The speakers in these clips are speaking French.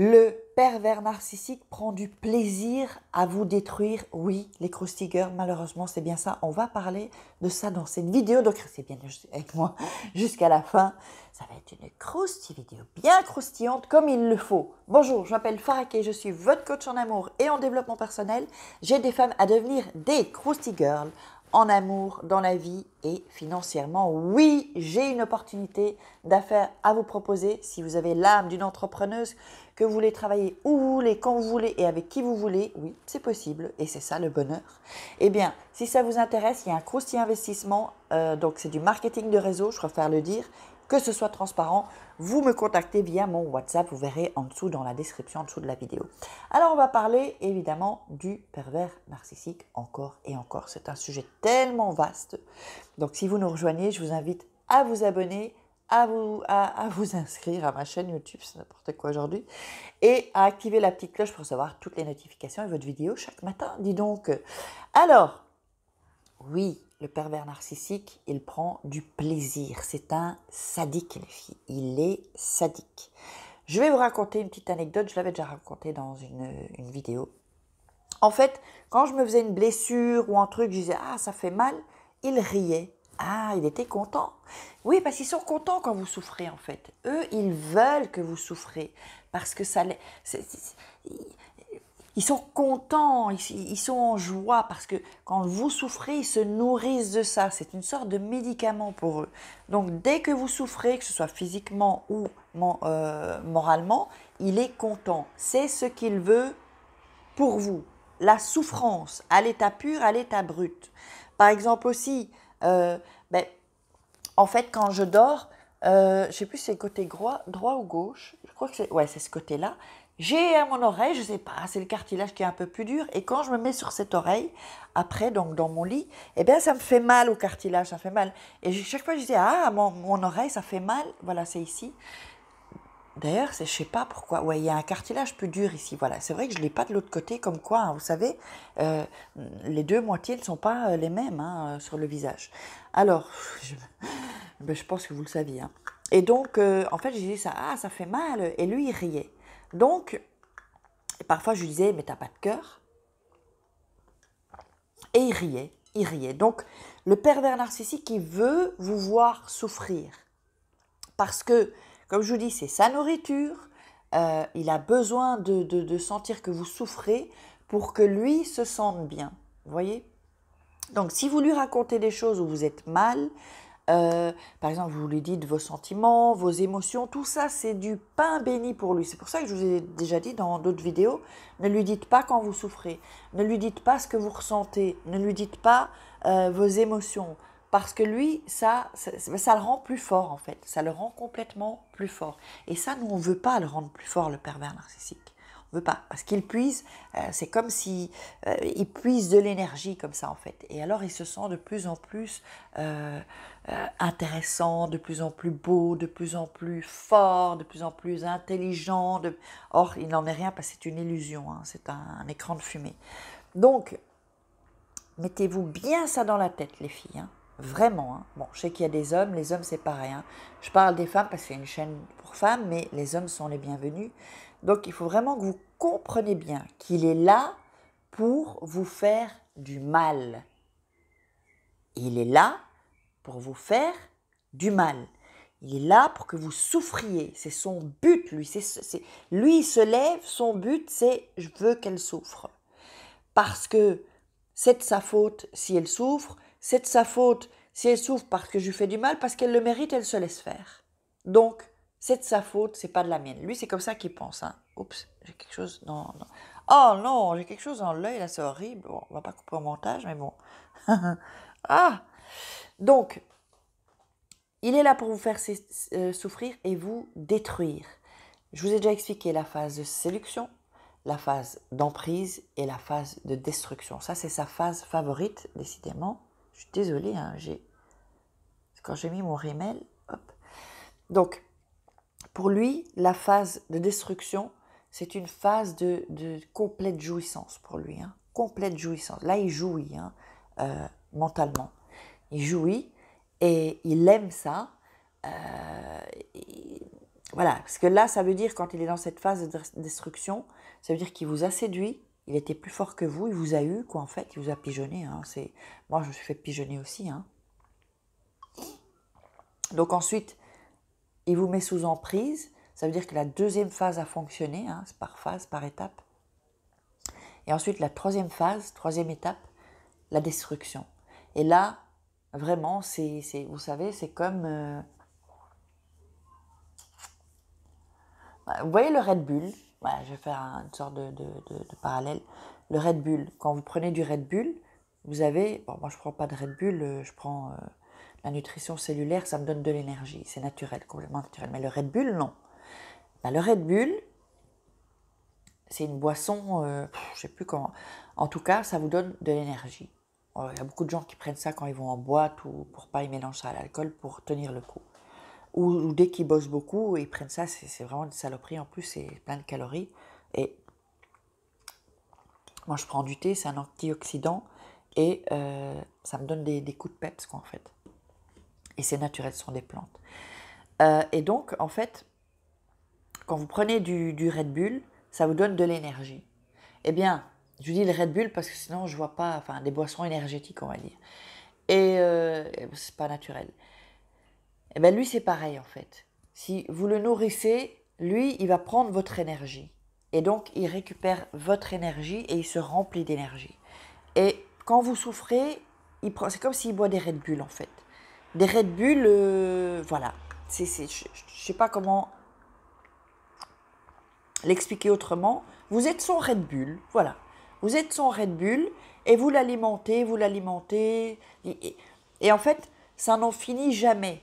Le pervers narcissique prend du plaisir à vous détruire. Oui, les Girls, malheureusement, c'est bien ça. On va parler de ça dans cette vidéo. Donc, restez bien avec moi jusqu'à la fin. Ça va être une croustille vidéo bien croustillante comme il le faut. Bonjour, je m'appelle Farake, je suis votre coach en amour et en développement personnel. J'aide des femmes à devenir des Girls en amour, dans la vie et financièrement. Oui, j'ai une opportunité d'affaires à vous proposer si vous avez l'âme d'une entrepreneuse, que vous voulez travailler où vous voulez, quand vous voulez et avec qui vous voulez. Oui, c'est possible et c'est ça le bonheur. Eh bien, si ça vous intéresse, il y a un croustillant investissement, euh, donc c'est du marketing de réseau, je préfère le dire que ce soit transparent, vous me contactez via mon WhatsApp, vous verrez en dessous dans la description, en dessous de la vidéo. Alors on va parler évidemment du pervers narcissique encore et encore. C'est un sujet tellement vaste. Donc si vous nous rejoignez, je vous invite à vous abonner, à vous, inscrire à ma chaîne YouTube, c'est n'importe quoi aujourd'hui, et à activer la petite cloche pour recevoir toutes les notifications et votre vidéo chaque matin. Dis donc. Alors, oui, le pervers narcissique, il prend du plaisir. C'est un sadique, les filles. Il est sadique. Je vais vous raconter une petite anecdote. Je l'avais déjà racontée dans une, vidéo. En fait, quand je me faisais une blessure ou un truc, je disais Ah, ça fait mal. Il riait. Ah, il était content. Oui, parce qu'ils sont contents quand vous souffrez, en fait. Eux, ils veulent que vous souffrez. Parce que ça. les... Ils sont contents, ils, sont en joie parce que quand vous souffrez, ils se nourrissent de ça. C'est une sorte de médicament pour eux. Donc dès que vous souffrez, que ce soit physiquement ou euh, moralement, il est content. C'est ce qu'il veut pour vous. La souffrance à l'état pur, à l'état brut. Par exemple aussi, euh, ben, en fait, quand je dors, euh, je ne sais plus c'est côté droit, droit ou gauche. Je crois que c'est ouais, c'est ce côté-là. J'ai à mon oreille, je ne sais pas, c'est le cartilage qui est un peu plus dur, et quand je me mets sur cette oreille, après, donc dans mon lit, eh bien ça me fait mal au cartilage, ça fait mal. Et chaque fois je disais, ah, mon, mon oreille, ça fait mal, voilà, c'est ici. D'ailleurs, je ne sais pas pourquoi. Ouais, il y a un cartilage plus dur ici. Voilà, c'est vrai que je ne l'ai pas de l'autre côté, comme quoi, hein, vous savez, euh, les deux moitiés ne sont pas euh, les mêmes hein, euh, sur le visage. Alors, je, ben, je, pense que vous le saviez. Hein. Et donc, en fait, j'ai dit ça, ah, ça fait mal. Et lui, il riait. Donc, parfois je lui disais, mais t'as pas de cœur. Et il riait, il riait. Donc, le pervers narcissique, qui veut vous voir souffrir. Parce que, comme je vous dis, c'est sa nourriture. Euh, il a besoin de, de sentir que vous souffrez pour que lui se sente bien. Vous voyez donc si vous lui racontez des choses où vous êtes mal, euh, par exemple, vous lui dites vos sentiments, vos émotions, tout ça, c'est du pain béni pour lui. C'est pour ça que je vous ai déjà dit dans d'autres vidéos, ne lui dites pas quand vous souffrez, ne lui dites pas ce que vous ressentez, ne lui dites pas euh, vos émotions, parce que lui, ça, ça, le rend plus fort en fait, ça le rend complètement plus fort. Et ça, nous, on ne veut pas le rendre plus fort, le pervers narcissique veut pas, parce qu'il puise, euh, c'est comme si euh, puise de l'énergie comme ça en fait. Et alors il se sent de plus en plus euh, intéressant, de plus en plus beau, de plus en plus fort, de plus en plus intelligent. De... Or il n'en est rien parce que c'est une illusion, hein, c'est un, écran de fumée. Donc mettez-vous bien ça dans la tête les filles. Hein. vraiment. Hein. Bon, je sais qu'il y a des hommes, les hommes c'est pareil. Je parle des femmes parce qu'il y a une chaîne pour femmes, mais les hommes sont les bienvenus. Donc il faut vraiment que vous compreniez bien qu'il est là pour vous faire du mal. Il est là pour vous faire du mal. Il est là pour que vous souffriez. C'est son but, lui. lui, il se lève, son but, c'est je veux qu'elle souffre. Parce que c'est de sa faute si elle souffre, c'est de sa faute si elle souffre parce que je lui fais du mal, parce qu'elle le mérite, elle se laisse faire. Donc, c'est de sa faute, c'est pas de la mienne. Lui, c'est comme ça qu'il pense. Hein. Oups, j'ai quelque chose dans. Oh non, j'ai quelque chose dans l'œil, là, c'est horrible. Bon, on va pas couper au montage, mais bon. ah Donc, il est là pour vous faire euh, souffrir et vous détruire. Je vous ai déjà expliqué la phase de séduction, la phase d'emprise et la phase de destruction. Ça, c'est sa phase favorite, décidément. Je suis désolée, hein, j'ai... quand j'ai mis mon rimel, hop. Donc, pour lui, la phase de destruction, c'est une phase de, complète jouissance pour lui. Hein. Complète jouissance. Là, il jouit hein, euh, mentalement. Il jouit et il aime ça. Euh, voilà, parce que là, ça veut dire quand il est dans cette phase de destruction, ça veut dire qu'il vous a séduit, il était plus fort que vous, il vous a eu, quoi, en fait, il vous a pigeonné. Hein. Moi, je me suis fait pigeonner aussi. Donc ensuite, il vous met sous emprise, ça veut dire que la deuxième phase a fonctionné, c'est hein, par phase, par étape. Et ensuite, la troisième phase, troisième étape, la destruction. Et là, vraiment, c'est, vous savez, c'est comme... Euh, vous voyez le Red Bull Je vais faire une sorte de, parallèle. Le Red Bull, quand vous prenez du Red Bull, vous avez... Bon, moi, je ne prends pas de Red Bull, euh, je prends... Euh, la nutrition cellulaire, ça me donne de l'énergie, c'est naturel, complètement naturel. Mais le Red Bull, non. Bah, le Red Bull, c'est une boisson, euh, je sais plus comment. En tout cas, ça vous donne de l'énergie. Euh, il y a beaucoup de gens qui prennent ça quand ils vont en boîte ou pour pas, ils mélangent ça à l'alcool pour tenir le coup. Ou, dès qu'ils bossent beaucoup, ils prennent ça, c'est vraiment une saloperie en plus, c'est plein de calories. Et moi, je prends du thé, c'est un antioxydant et euh, ça me donne des, des coups de peps, quoi, en fait. Et c'est naturel, ce sont des plantes. Euh, et donc, en fait, quand vous prenez du, Red Bull, ça vous donne de l'énergie. Eh bien, je dis le Red Bull parce que sinon, je vois pas, enfin, des boissons énergétiques, on va dire. Et euh, c'est pas naturel. Eh bien, lui, c'est pareil, en fait. Si vous le nourrissez, lui, il va prendre votre énergie. Et donc, il récupère votre énergie et il se remplit d'énergie. Et quand vous souffrez, c'est comme s'il boit des Red Bull, en fait des Red Bull, euh, voilà. je ne sais pas comment l'expliquer autrement. Vous êtes son Red Bull, voilà. Vous êtes son Red Bull et vous l'alimentez, vous l'alimentez. Et, en fait, ça n'en finit jamais.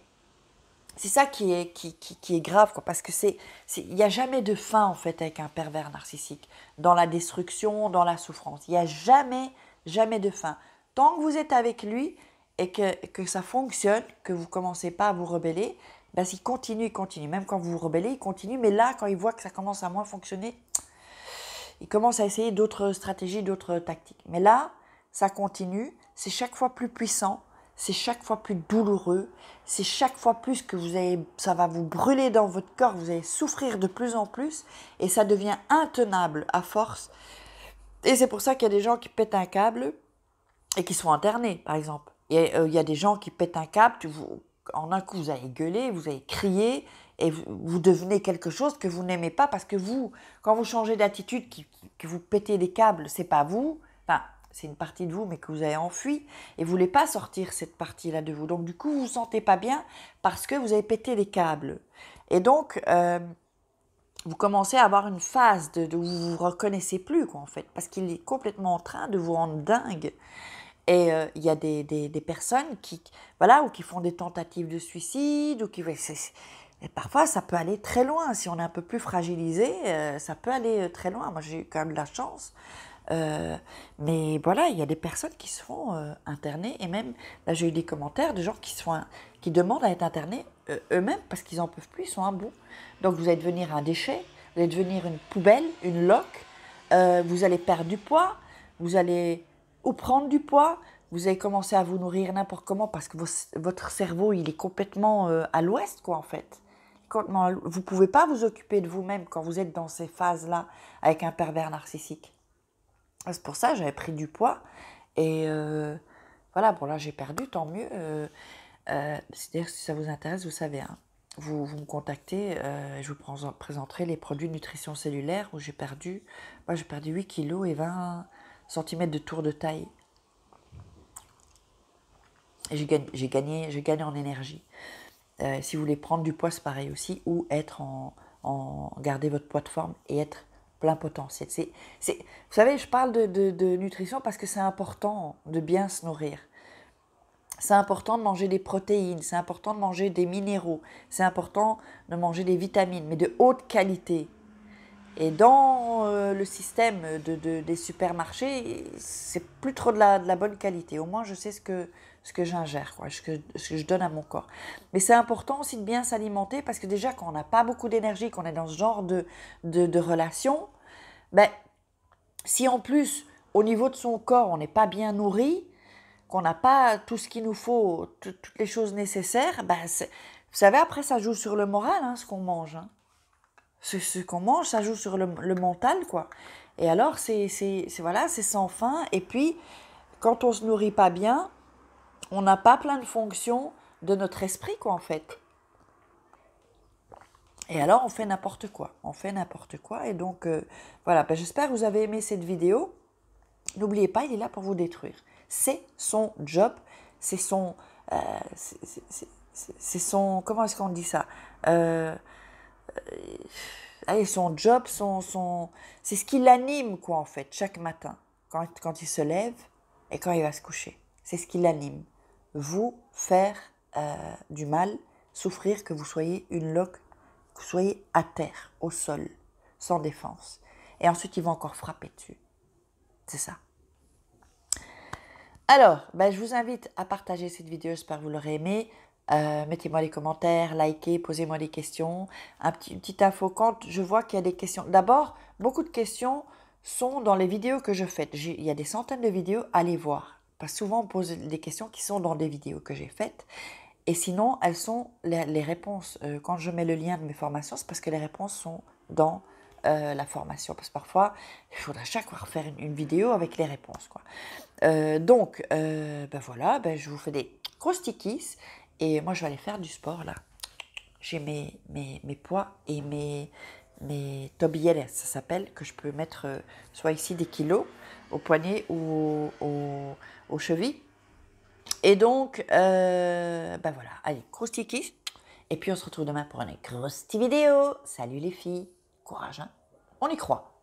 C'est ça qui est, qui, est grave, quoi, parce que c'est, il n'y a jamais de fin en fait avec un pervers narcissique. Dans la destruction, dans la souffrance, il n'y a jamais, jamais de fin. Tant que vous êtes avec lui, et que, que ça fonctionne, que vous commencez pas à vous rebeller, ben, s'il continue, il continue. Même quand vous vous rebellez, il continue. Mais là, quand il voit que ça commence à moins fonctionner, il commence à essayer d'autres stratégies, d'autres tactiques. Mais là, ça continue. C'est chaque fois plus puissant. C'est chaque fois plus douloureux. C'est chaque fois plus que vous avez, ça va vous brûler dans votre corps. Vous allez souffrir de plus en plus. Et ça devient intenable à force. Et c'est pour ça qu'il y a des gens qui pètent un câble et qui sont internés, par exemple. Euh, il y a des gens qui pètent un câble, en un coup vous allez gueuler, vous avez crié et vous, devenez quelque chose que vous n'aimez pas parce que vous, quand vous changez d'attitude, que, vous pétez des câbles, c'est pas vous, enfin, c'est une partie de vous, mais que vous avez enfui, et vous voulez pas sortir cette partie-là de vous. Donc du coup, vous vous sentez pas bien parce que vous avez pété des câbles. Et donc, euh, vous commencez à avoir une phase de, où vous vous reconnaissez plus, quoi, en fait, parce qu'il est complètement en train de vous rendre dingue. Et euh, il y a des, des, personnes qui, voilà, ou qui font des tentatives de suicide, ou qui. Et parfois, ça peut aller très loin. Si on est un peu plus fragilisé, euh, ça peut aller euh, très loin. Moi, j'ai eu quand même de la chance. mais voilà, il y a des personnes qui se font interner. Et même, là, j'ai eu des commentaires de gens qui, qui demandent à être internés eux-mêmes parce qu'ils n'en peuvent plus, ils sont un bout. Donc, vous allez devenir un déchet, vous allez devenir une poubelle, une loque. vous allez perdre du poids, vous allez ou prendre du poids, vous allez commencer à vous nourrir n'importe comment parce que votre cerveau, il est complètement euh, à l'ouest, quoi, en fait. vous ne pouvez pas vous occuper de vous-même quand vous êtes dans ces phases-là avec un pervers narcissique. C'est pour ça que j'avais pris du poids. Et euh, voilà, bon là j'ai perdu, tant mieux. Euh, c'est-à-dire si ça vous intéresse, vous savez, hein, vous, vous, me contactez, je vous présenterai les produits de nutrition cellulaire où j'ai perdu, moi j'ai perdu 8 kilos et 20, centimètres de tour de taille. j'ai gagné, en énergie. Euh, si vous voulez prendre du poids, c'est pareil aussi, ou être en, en, garder votre poids de forme et être plein potentiel. C'est, vous savez, je parle de, de nutrition parce que c'est important de bien se nourrir. C'est important de manger des protéines, c'est important de manger des minéraux, c'est important de manger des vitamines, mais de haute qualité. Et dans euh, le système des supermarchés, c'est plus trop de la, bonne qualité. Au moins, je sais ce que, ce que j'ingère, ce, que, ce que je donne à mon corps. Mais c'est important aussi de bien s'alimenter parce que déjà, quand on n'a pas beaucoup d'énergie, qu'on est dans ce genre de, de, relation, ben, si en plus, au niveau de son corps, on n'est pas bien nourri, qu'on n'a pas tout ce qu'il nous faut, toutes les choses nécessaires, ben, vous savez, après, ça joue sur le moral, hein, ce qu'on mange. Hein ce, qu'on mange, ça joue sur le, mental, quoi. Et alors, c'est, voilà, c'est sans fin. Et puis, quand on ne se nourrit pas bien, on n'a pas plein de fonctions de notre esprit, quoi, en fait. Et alors, on fait n'importe quoi. On fait n'importe quoi. Et donc, euh, voilà, ben, j'espère que vous avez aimé cette vidéo. N'oubliez pas, il est là pour vous détruire. C'est son job. C'est son... Euh, c'est son... Comment est-ce qu'on dit ça euh, euh, son job, c'est ce qui l'anime, quoi, en fait, chaque matin, quand, il se lève et quand il va se coucher. C'est ce qui l'anime. Vous faire euh, du mal, souffrir que vous soyez une loque, que vous soyez à terre, au sol, sans défense. Et ensuite, il va encore frapper dessus. C'est ça. Alors, ben, je vous invite à partager cette vidéo, j'espère que vous l'aurez aimée. Euh, mettez-moi les commentaires, likez, posez-moi des questions. Un petit, une petite info quand je vois qu'il y a des questions. D'abord, beaucoup de questions sont dans les vidéos que je fais. Il y a des centaines de vidéos, allez voir. Parce souvent, on pose des questions qui sont dans des vidéos que j'ai faites. Et sinon, elles sont les, réponses. Euh, quand je mets le lien de mes formations, c'est parce que les réponses sont dans euh, la formation. Parce que parfois, il faudra chaque fois refaire une, vidéo avec les réponses. Quoi. donc, ben voilà, ben je vous fais des stickies. Et moi, je vais aller faire du sport là. J'ai mes, mes, mes, poids et mes, mes ça s'appelle, que je peux mettre euh, soit ici des kilos, au poignet ou au, aux chevilles. Et donc, euh, ben voilà, allez, croustiki. Et puis on se retrouve demain pour une grosse petite vidéo. Salut les filles, courage, hein on y croit.